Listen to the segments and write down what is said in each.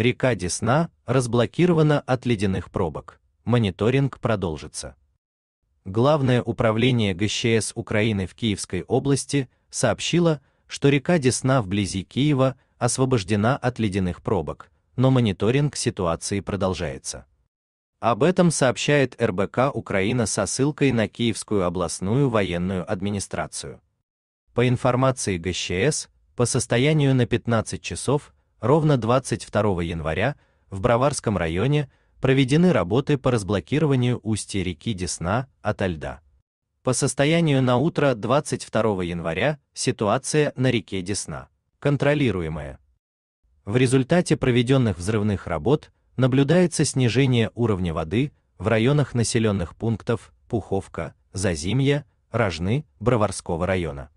Река Десна разблокирована от ледяных пробок. Мониторинг продолжится. Главное управление ГЧС Украины в Киевской области сообщило, что река Десна вблизи Киева освобождена от ледяных пробок, но мониторинг ситуации продолжается. Об этом сообщает РБК Украина со ссылкой на Киевскую областную военную администрацию. По информации ГЧС, по состоянию на 15 часов ровно 22 января в Броварском районе проведены работы по разблокированию устья реки Десна ото льда. По состоянию на утро 22 января ситуация на реке Десна контролируемая. В результате проведенных взрывных работ наблюдается снижение уровня воды в районах населенных пунктов Пуховка, Зазимья, Рожны, Броварского района.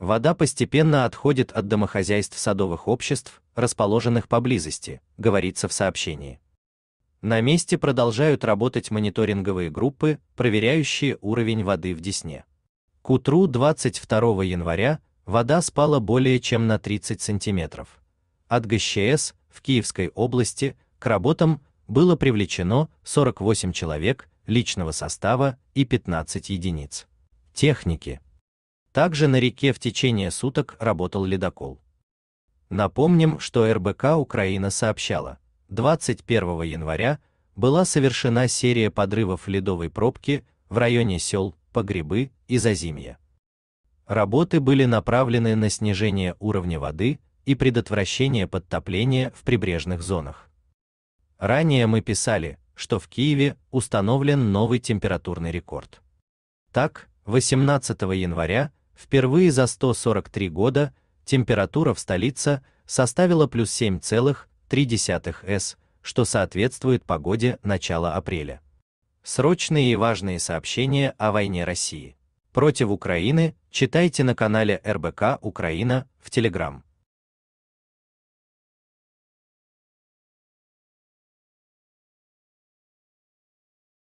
Вода постепенно отходит от домохозяйств садовых обществ расположенных поблизости, говорится в сообщении. На месте продолжают работать мониторинговые группы, проверяющие уровень воды в Десне. К утру 22 января вода спала более чем на 30 сантиметров. От ГЧС в Киевской области к работам было привлечено 48 человек личного состава и 15 единиц техники. Также на реке в течение суток работал ледокол. Напомним, что РБК Украина сообщала, 21 января была совершена серия подрывов ледовой пробки в районе сел Погребы и Зазимье. Работы были направлены на снижение уровня воды и предотвращение подтопления в прибрежных зонах. Ранее мы писали, что в Киеве установлен новый температурный рекорд. Так, 18 января впервые за 143 года температура в столице составила плюс 7,3 С, что соответствует погоде начала апреля. Срочные и важные сообщения о войне России против Украины читайте на канале РБК Украина в Телеграм.